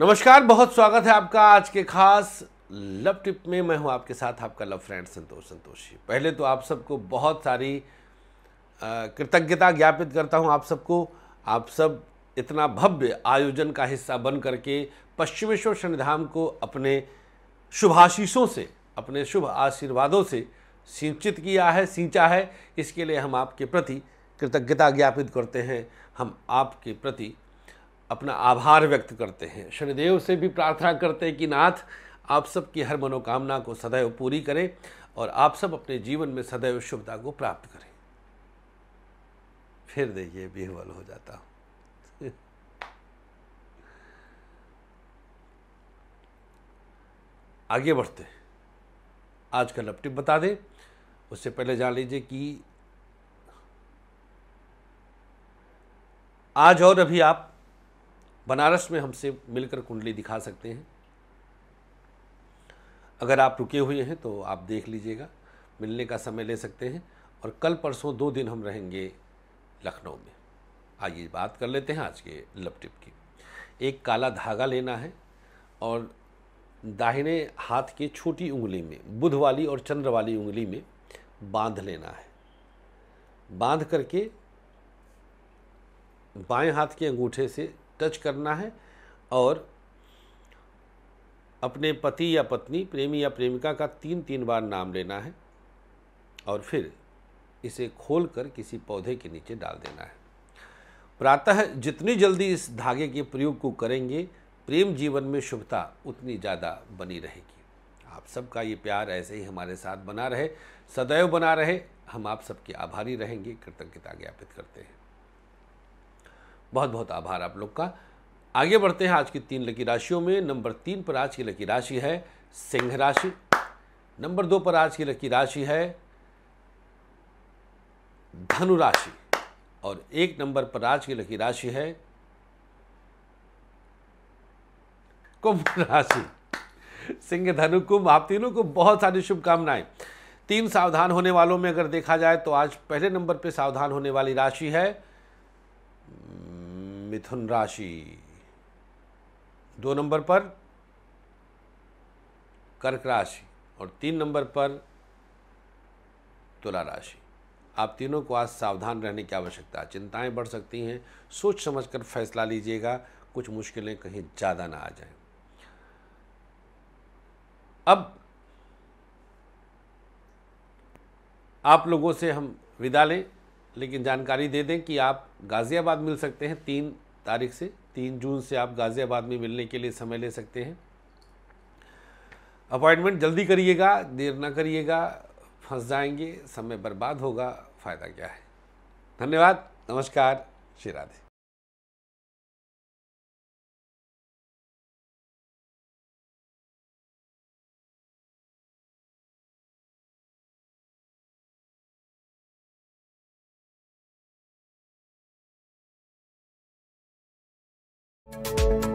नमस्कार बहुत स्वागत है आपका आज के खास लव टिप में मैं हूं आपके साथ आपका लव फ्रेंड संतोष संतोषी पहले तो आप सबको बहुत सारी कृतज्ञता ज्ञापित करता हूं आप सबको आप सब इतना भव्य आयोजन का हिस्सा बन करके पश्चिमेश्वर शनिधाम को अपने शुभाशीषों से अपने शुभ आशीर्वादों से सिंचित किया है सिंचा है इसके लिए हम आपके प्रति कृतज्ञता ज्ञापित करते हैं हम आपके प्रति अपना आभार व्यक्त करते हैं शनिदेव से भी प्रार्थना करते हैं कि नाथ आप सबकी हर मनोकामना को सदैव पूरी करें और आप सब अपने जीवन में सदैव शुभता को प्राप्त करें फिर देखिए बेहवल हो जाता हूं आगे बढ़ते आज का लपटिप बता दें उससे पहले जान लीजिए कि आज और अभी आप बनारस में हमसे मिलकर कुंडली दिखा सकते हैं अगर आप रुके हुए हैं तो आप देख लीजिएगा मिलने का समय ले सकते हैं और कल परसों दो दिन हम रहेंगे लखनऊ में आइए बात कर लेते हैं आज के लप टिप की एक काला धागा लेना है और दाहिने हाथ की छोटी उंगली में बुध वाली और चंद्र वाली उंगली में बांध लेना है बांध करके बाएं हाथ के अंगूठे से टच करना है और अपने पति या पत्नी प्रेमी या प्रेमिका का तीन तीन बार नाम लेना है और फिर इसे खोलकर किसी पौधे के नीचे डाल देना है प्रातः जितनी जल्दी इस धागे के प्रयोग को करेंगे प्रेम जीवन में शुभता उतनी ज़्यादा बनी रहेगी आप सबका ये प्यार ऐसे ही हमारे साथ बना रहे सदैव बना रहे हम आप सबके आभारी रहेंगे कृतज्ञता ज्ञापित करते हैं बहुत बहुत आभार आप लोग का आगे बढ़ते हैं आज की तीन लकी राशियों में नंबर तीन पर आज की लकी राशि है सिंह राशि नंबर दो पर आज की लकी राशि है धनु राशि और एक नंबर पर आज की लकी राशि है कुंभ राशि सिंह धनु कुंभ आप तीनों को बहुत सारी शुभकामनाएं तीन सावधान होने वालों में अगर देखा जाए तो आज पहले नंबर पे सावधान होने वाली राशि है मिथुन राशि दो नंबर पर कर्क राशि और तीन नंबर पर तुला राशि आप तीनों को आज सावधान रहने की आवश्यकता है चिंताएं बढ़ सकती हैं सोच समझकर फैसला लीजिएगा कुछ मुश्किलें कहीं ज़्यादा ना आ जाएं अब आप लोगों से हम विदा लें लेकिन जानकारी दे दें कि आप गाज़ियाबाद मिल सकते हैं तीन तारीख से तीन जून से आप गाज़ियाबाद में मिलने के लिए समय ले सकते हैं अपॉइंटमेंट जल्दी करिएगा देर ना करिएगा फंस जाएंगे समय बर्बाद होगा फ़ायदा क्या है धन्यवाद नमस्कार श्री राधे Thank you